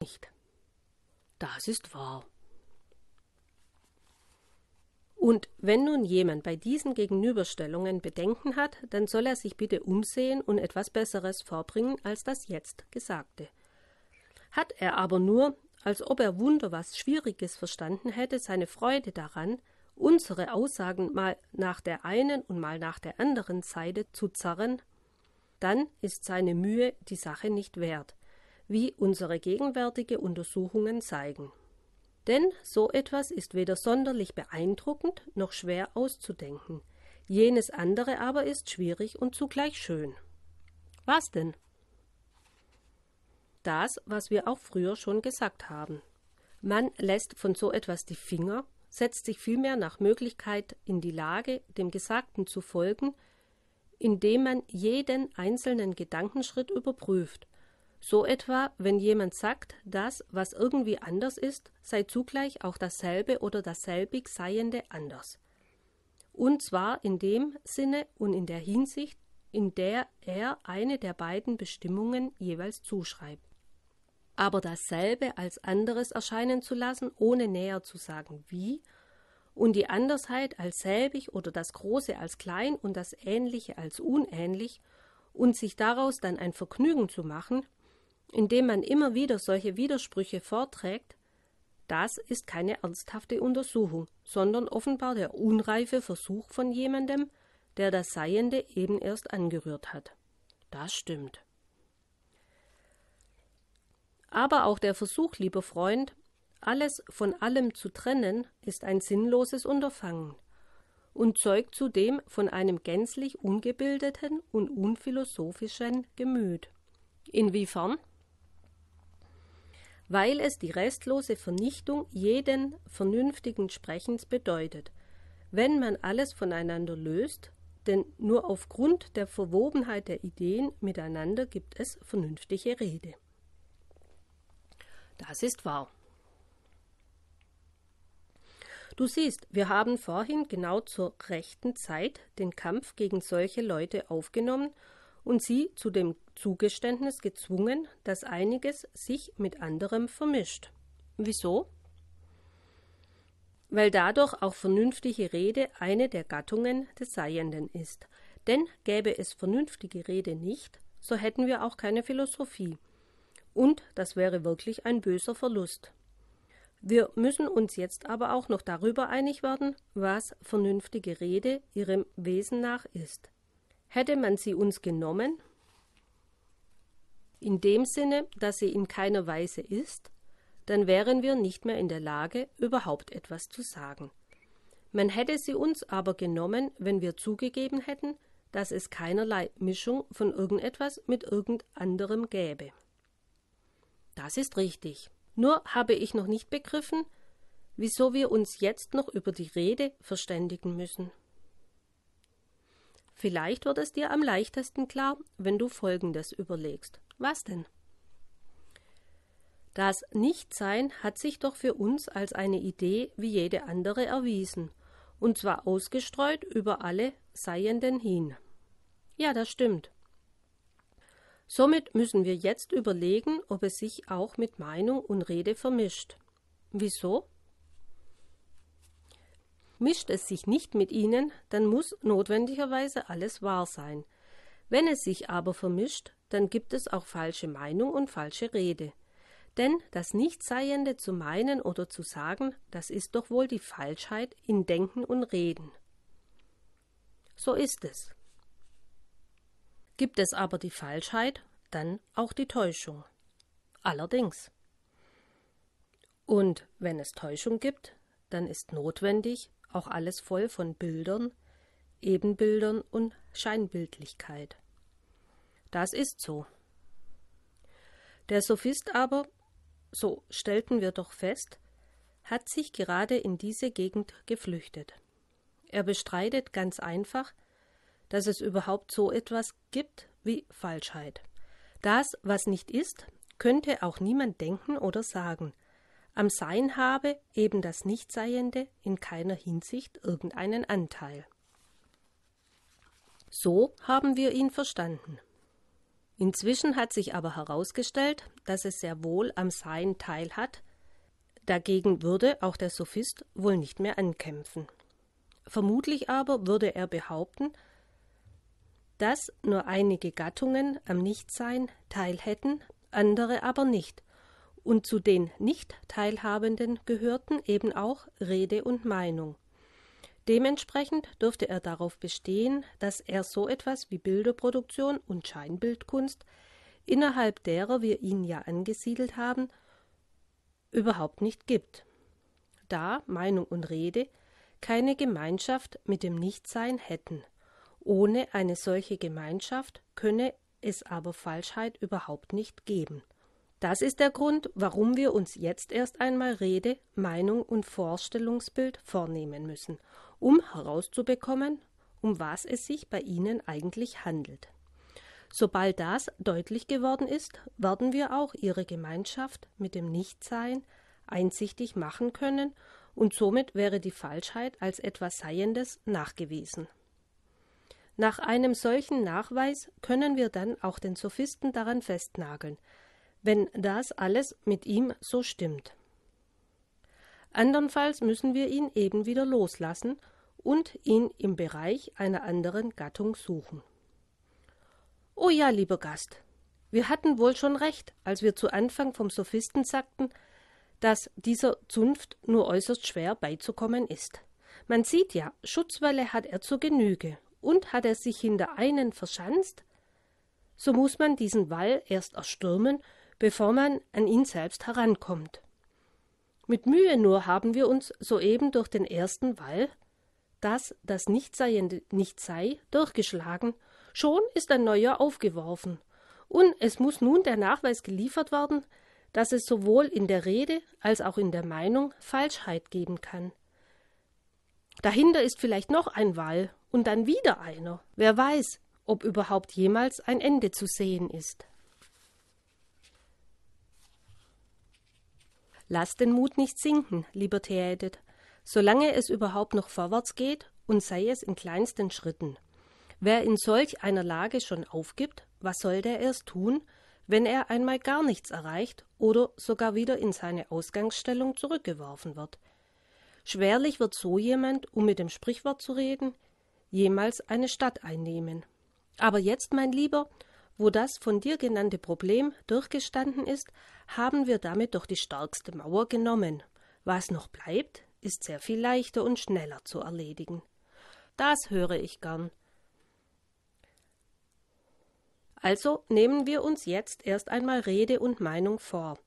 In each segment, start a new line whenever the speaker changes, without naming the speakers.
nicht. Das ist wahr. Und wenn nun jemand bei diesen Gegenüberstellungen Bedenken hat, dann soll er sich bitte umsehen und etwas Besseres vorbringen als das jetzt Gesagte. Hat er aber nur, als ob er Wunder was Schwieriges verstanden hätte, seine Freude daran, unsere Aussagen mal nach der einen und mal nach der anderen Seite zu zerren, dann ist seine Mühe die Sache nicht wert wie unsere gegenwärtige Untersuchungen zeigen. Denn so etwas ist weder sonderlich beeindruckend noch schwer auszudenken, jenes andere aber ist schwierig und zugleich schön. Was denn? Das, was wir auch früher schon gesagt haben. Man lässt von so etwas die Finger, setzt sich vielmehr nach Möglichkeit in die Lage, dem Gesagten zu folgen, indem man jeden einzelnen Gedankenschritt überprüft so etwa, wenn jemand sagt, das, was irgendwie anders ist, sei zugleich auch dasselbe oder dasselbig Seiende anders. Und zwar in dem Sinne und in der Hinsicht, in der er eine der beiden Bestimmungen jeweils zuschreibt. Aber dasselbe als anderes erscheinen zu lassen, ohne näher zu sagen wie, und die Andersheit als selbig oder das Große als klein und das Ähnliche als unähnlich, und sich daraus dann ein Vergnügen zu machen, indem man immer wieder solche Widersprüche vorträgt, das ist keine ernsthafte Untersuchung, sondern offenbar der unreife Versuch von jemandem, der das Seiende eben erst angerührt hat. Das stimmt. Aber auch der Versuch, lieber Freund, alles von allem zu trennen, ist ein sinnloses Unterfangen und zeugt zudem von einem gänzlich ungebildeten und unphilosophischen Gemüt. Inwiefern? weil es die restlose Vernichtung jeden vernünftigen Sprechens bedeutet, wenn man alles voneinander löst, denn nur aufgrund der Verwobenheit der Ideen miteinander gibt es vernünftige Rede. Das ist wahr. Du siehst, wir haben vorhin genau zur rechten Zeit den Kampf gegen solche Leute aufgenommen und sie zu dem Zugeständnis gezwungen, dass einiges sich mit anderem vermischt. Wieso? Weil dadurch auch vernünftige Rede eine der Gattungen des Seienden ist. Denn gäbe es vernünftige Rede nicht, so hätten wir auch keine Philosophie. Und das wäre wirklich ein böser Verlust. Wir müssen uns jetzt aber auch noch darüber einig werden, was vernünftige Rede ihrem Wesen nach ist. Hätte man sie uns genommen, in dem Sinne, dass sie in keiner Weise ist, dann wären wir nicht mehr in der Lage, überhaupt etwas zu sagen. Man hätte sie uns aber genommen, wenn wir zugegeben hätten, dass es keinerlei Mischung von irgendetwas mit irgend anderem gäbe. Das ist richtig. Nur habe ich noch nicht begriffen, wieso wir uns jetzt noch über die Rede verständigen müssen. Vielleicht wird es dir am leichtesten klar, wenn du Folgendes überlegst. Was denn? Das Nichtsein hat sich doch für uns als eine Idee wie jede andere erwiesen, und zwar ausgestreut über alle Seienden hin. Ja, das stimmt. Somit müssen wir jetzt überlegen, ob es sich auch mit Meinung und Rede vermischt. Wieso? Mischt es sich nicht mit ihnen, dann muss notwendigerweise alles wahr sein. Wenn es sich aber vermischt, dann gibt es auch falsche Meinung und falsche Rede. Denn das Nichtseiende zu meinen oder zu sagen, das ist doch wohl die Falschheit in Denken und Reden. So ist es. Gibt es aber die Falschheit, dann auch die Täuschung. Allerdings. Und wenn es Täuschung gibt, dann ist notwendig auch alles voll von Bildern, Ebenbildern und Scheinbildlichkeit. Das ist so. Der Sophist aber, so stellten wir doch fest, hat sich gerade in diese Gegend geflüchtet. Er bestreitet ganz einfach, dass es überhaupt so etwas gibt wie Falschheit. Das, was nicht ist, könnte auch niemand denken oder sagen. Am Sein habe eben das Nichtseiende in keiner Hinsicht irgendeinen Anteil. So haben wir ihn verstanden. Inzwischen hat sich aber herausgestellt, dass es sehr wohl am Sein teilhat, dagegen würde auch der Sophist wohl nicht mehr ankämpfen. Vermutlich aber würde er behaupten, dass nur einige Gattungen am Nichtsein teilhätten, andere aber nicht, und zu den Nicht-Teilhabenden gehörten eben auch Rede und Meinung. Dementsprechend dürfte er darauf bestehen, dass er so etwas wie Bilderproduktion und Scheinbildkunst, innerhalb derer wir ihn ja angesiedelt haben, überhaupt nicht gibt. Da Meinung und Rede keine Gemeinschaft mit dem Nichtsein hätten. Ohne eine solche Gemeinschaft könne es aber Falschheit überhaupt nicht geben. Das ist der Grund, warum wir uns jetzt erst einmal Rede, Meinung und Vorstellungsbild vornehmen müssen, um herauszubekommen, um was es sich bei Ihnen eigentlich handelt. Sobald das deutlich geworden ist, werden wir auch Ihre Gemeinschaft mit dem Nichtsein einsichtig machen können und somit wäre die Falschheit als etwas Seiendes nachgewiesen. Nach einem solchen Nachweis können wir dann auch den Sophisten daran festnageln, wenn das alles mit ihm so stimmt. Andernfalls müssen wir ihn eben wieder loslassen und ihn im Bereich einer anderen Gattung suchen. Oh ja, lieber Gast, wir hatten wohl schon recht, als wir zu Anfang vom Sophisten sagten, dass dieser Zunft nur äußerst schwer beizukommen ist. Man sieht ja, Schutzwelle hat er zur Genüge, und hat er sich hinter einen verschanzt, so muß man diesen Wall erst erstürmen bevor man an ihn selbst herankommt. Mit Mühe nur haben wir uns soeben durch den ersten Wall, das das Nichtseiende nicht sei, durchgeschlagen, schon ist ein neuer aufgeworfen, und es muss nun der Nachweis geliefert werden, dass es sowohl in der Rede als auch in der Meinung Falschheit geben kann. Dahinter ist vielleicht noch ein Wall und dann wieder einer. Wer weiß, ob überhaupt jemals ein Ende zu sehen ist. Lass den Mut nicht sinken, lieber Theätet, solange es überhaupt noch vorwärts geht und sei es in kleinsten Schritten. Wer in solch einer Lage schon aufgibt, was soll der erst tun, wenn er einmal gar nichts erreicht oder sogar wieder in seine Ausgangsstellung zurückgeworfen wird? Schwerlich wird so jemand, um mit dem Sprichwort zu reden, jemals eine Stadt einnehmen. Aber jetzt, mein Lieber, wo das von dir genannte Problem durchgestanden ist, haben wir damit doch die stärkste Mauer genommen. Was noch bleibt, ist sehr viel leichter und schneller zu erledigen. Das höre ich gern. Also nehmen wir uns jetzt erst einmal Rede und Meinung vor.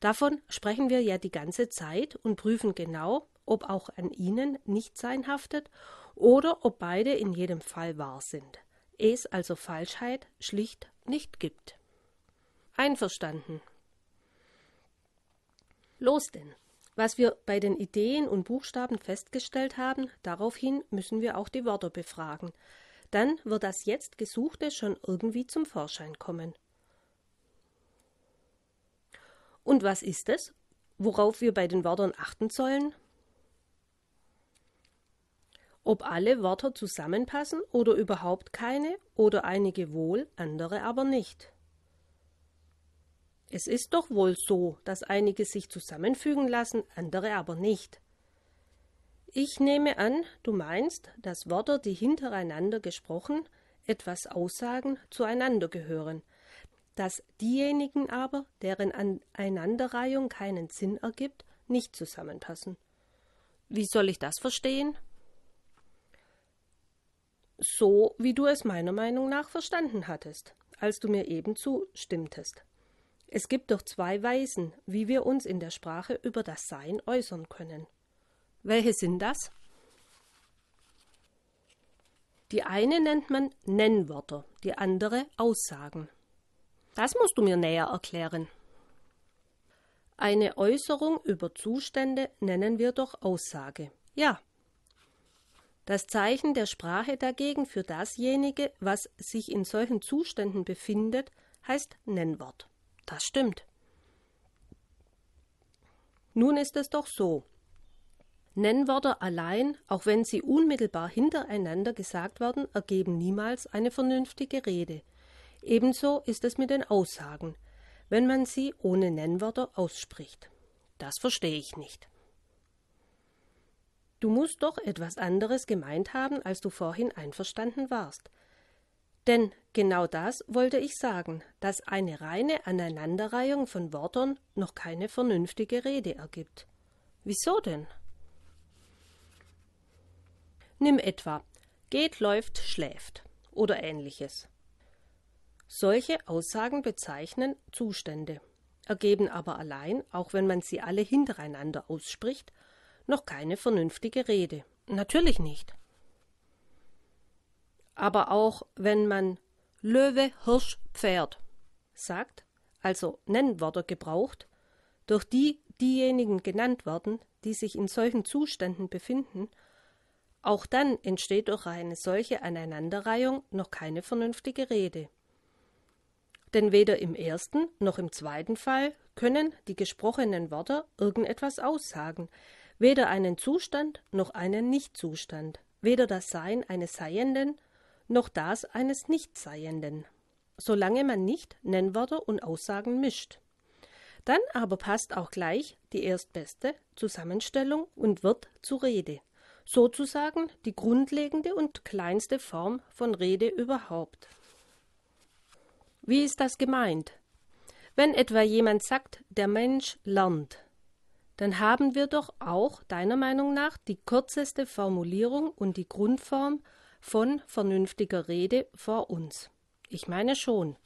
Davon sprechen wir ja die ganze Zeit und prüfen genau, ob auch an ihnen nichts sein haftet oder ob beide in jedem Fall wahr sind es also Falschheit schlicht nicht gibt. Einverstanden. Los denn. Was wir bei den Ideen und Buchstaben festgestellt haben, daraufhin müssen wir auch die Wörter befragen. Dann wird das jetzt Gesuchte schon irgendwie zum Vorschein kommen. Und was ist es, worauf wir bei den Wörtern achten sollen? ob alle Wörter zusammenpassen oder überhaupt keine oder einige wohl, andere aber nicht. Es ist doch wohl so, dass einige sich zusammenfügen lassen, andere aber nicht. Ich nehme an, du meinst, dass Wörter, die hintereinander gesprochen, etwas aussagen, zueinander gehören, dass diejenigen aber, deren Aneinanderreihung keinen Sinn ergibt, nicht zusammenpassen. Wie soll ich das verstehen? so wie du es meiner Meinung nach verstanden hattest, als du mir eben zustimmtest. Es gibt doch zwei Weisen, wie wir uns in der Sprache über das Sein äußern können. Welche sind das? Die eine nennt man Nennwörter, die andere Aussagen. Das musst du mir näher erklären. Eine Äußerung über Zustände nennen wir doch Aussage. Ja, das Zeichen der Sprache dagegen für dasjenige, was sich in solchen Zuständen befindet, heißt Nennwort. Das stimmt. Nun ist es doch so. Nennwörter allein, auch wenn sie unmittelbar hintereinander gesagt werden, ergeben niemals eine vernünftige Rede. Ebenso ist es mit den Aussagen, wenn man sie ohne Nennwörter ausspricht. Das verstehe ich nicht. Du musst doch etwas anderes gemeint haben, als du vorhin einverstanden warst. Denn genau das wollte ich sagen, dass eine reine Aneinanderreihung von Wörtern noch keine vernünftige Rede ergibt. Wieso denn? Nimm etwa geht, läuft, schläft oder ähnliches. Solche Aussagen bezeichnen Zustände, ergeben aber allein, auch wenn man sie alle hintereinander ausspricht, noch keine vernünftige Rede. Natürlich nicht. Aber auch wenn man Löwe, Hirsch, Pferd sagt, also Nennwörter gebraucht, durch die diejenigen genannt werden, die sich in solchen Zuständen befinden, auch dann entsteht durch eine solche Aneinanderreihung noch keine vernünftige Rede. Denn weder im ersten noch im zweiten Fall können die gesprochenen Wörter irgendetwas aussagen, weder einen Zustand noch einen Nichtzustand, weder das Sein eines Seienden noch das eines Nichtseienden, solange man nicht Nennwörter und Aussagen mischt. Dann aber passt auch gleich die erstbeste Zusammenstellung und wird zu Rede, sozusagen die grundlegende und kleinste Form von Rede überhaupt. Wie ist das gemeint? Wenn etwa jemand sagt, der Mensch lernt, dann haben wir doch auch deiner Meinung nach die kürzeste Formulierung und die Grundform von vernünftiger Rede vor uns. Ich meine schon.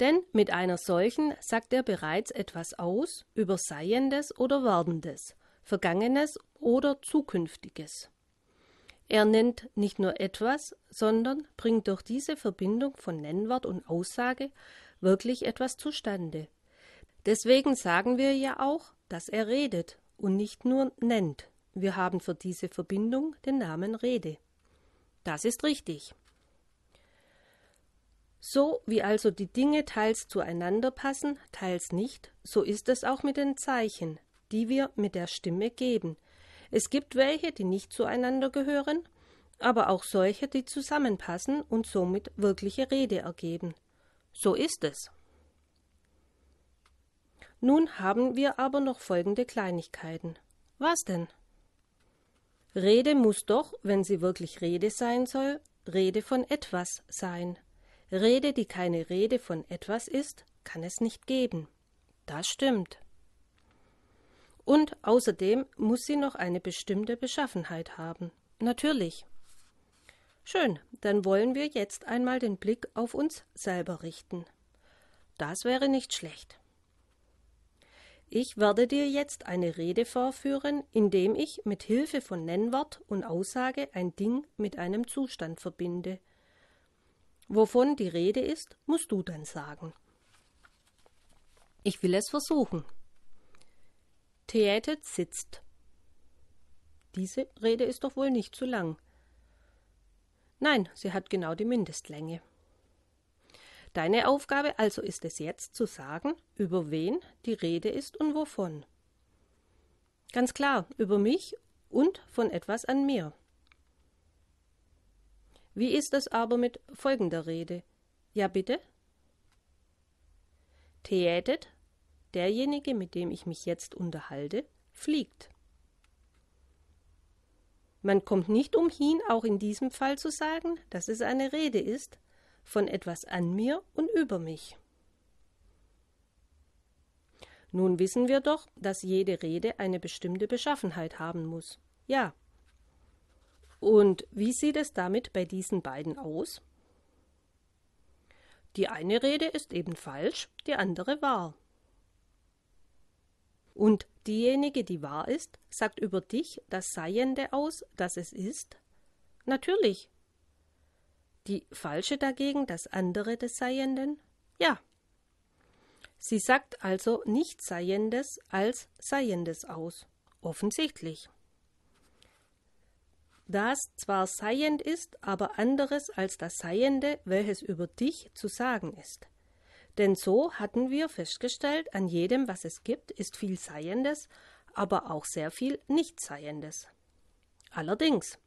Denn mit einer solchen sagt er bereits etwas aus über Seiendes oder Werdendes, Vergangenes oder Zukünftiges. Er nennt nicht nur etwas, sondern bringt durch diese Verbindung von Nennwort und Aussage wirklich etwas zustande. Deswegen sagen wir ja auch, dass er redet und nicht nur nennt. Wir haben für diese Verbindung den Namen Rede. Das ist richtig. So wie also die Dinge teils zueinander passen, teils nicht, so ist es auch mit den Zeichen, die wir mit der Stimme geben. Es gibt welche, die nicht zueinander gehören, aber auch solche, die zusammenpassen und somit wirkliche Rede ergeben. So ist es. Nun haben wir aber noch folgende Kleinigkeiten. Was denn? Rede muss doch, wenn sie wirklich Rede sein soll, Rede von etwas sein. Rede, die keine Rede von etwas ist, kann es nicht geben. Das stimmt. Und außerdem muss sie noch eine bestimmte Beschaffenheit haben. Natürlich. Schön, dann wollen wir jetzt einmal den Blick auf uns selber richten. Das wäre nicht schlecht. Ich werde dir jetzt eine Rede vorführen, indem ich mit Hilfe von Nennwort und Aussage ein Ding mit einem Zustand verbinde. Wovon die Rede ist, musst du dann sagen. Ich will es versuchen. Theatet sitzt. Diese Rede ist doch wohl nicht zu lang. Nein, sie hat genau die Mindestlänge. Deine Aufgabe also ist es jetzt zu sagen, über wen die Rede ist und wovon. Ganz klar, über mich und von etwas an mir. Wie ist das aber mit folgender Rede? Ja bitte? Theätet, derjenige, mit dem ich mich jetzt unterhalte, fliegt. Man kommt nicht umhin, auch in diesem Fall zu sagen, dass es eine Rede ist, von etwas an mir und über mich. Nun wissen wir doch, dass jede Rede eine bestimmte Beschaffenheit haben muss. Ja. Und wie sieht es damit bei diesen beiden aus? Die eine Rede ist eben falsch, die andere wahr. Und diejenige, die wahr ist, sagt über dich das Seiende aus, das es ist? Natürlich, die falsche dagegen das andere des Seienden? Ja. Sie sagt also nicht Seiendes als Seiendes aus. Offensichtlich. Das zwar seiend ist, aber anderes als das Seiende, welches über dich zu sagen ist. Denn so hatten wir festgestellt, an jedem, was es gibt, ist viel Seiendes, aber auch sehr viel Nichtseiendes. Allerdings,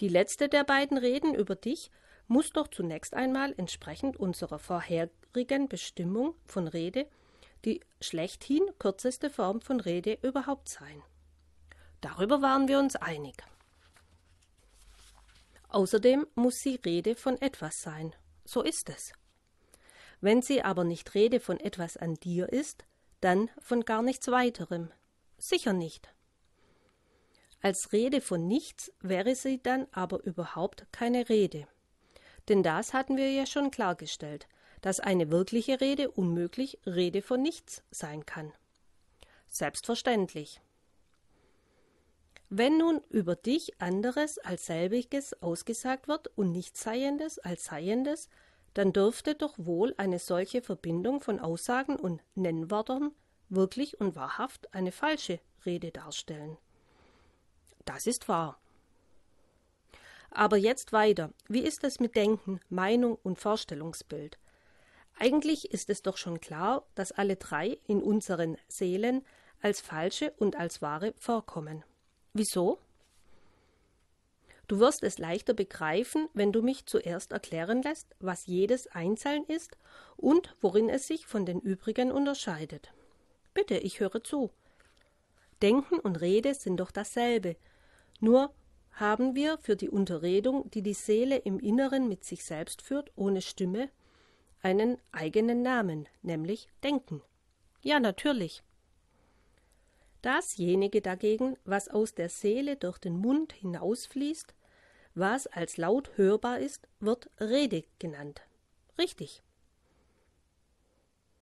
die letzte der beiden Reden über dich muss doch zunächst einmal entsprechend unserer vorherigen Bestimmung von Rede die schlechthin kürzeste Form von Rede überhaupt sein. Darüber waren wir uns einig. Außerdem muss sie Rede von etwas sein. So ist es. Wenn sie aber nicht Rede von etwas an dir ist, dann von gar nichts weiterem. Sicher nicht. Als Rede von nichts wäre sie dann aber überhaupt keine Rede. Denn das hatten wir ja schon klargestellt, dass eine wirkliche Rede unmöglich Rede von nichts sein kann. Selbstverständlich. Wenn nun über dich anderes als selbiges ausgesagt wird und Nichtseiendes als Seiendes, dann dürfte doch wohl eine solche Verbindung von Aussagen und Nennwörtern wirklich und wahrhaft eine falsche Rede darstellen. Das ist wahr. Aber jetzt weiter. Wie ist es mit Denken, Meinung und Vorstellungsbild? Eigentlich ist es doch schon klar, dass alle drei in unseren Seelen als falsche und als wahre vorkommen. Wieso? Du wirst es leichter begreifen, wenn du mich zuerst erklären lässt, was jedes Einzeln ist und worin es sich von den übrigen unterscheidet. Bitte, ich höre zu. Denken und Rede sind doch dasselbe, nur haben wir für die Unterredung, die die Seele im Inneren mit sich selbst führt, ohne Stimme, einen eigenen Namen, nämlich Denken. Ja, natürlich. Dasjenige dagegen, was aus der Seele durch den Mund hinausfließt, was als laut hörbar ist, wird Rede genannt. Richtig.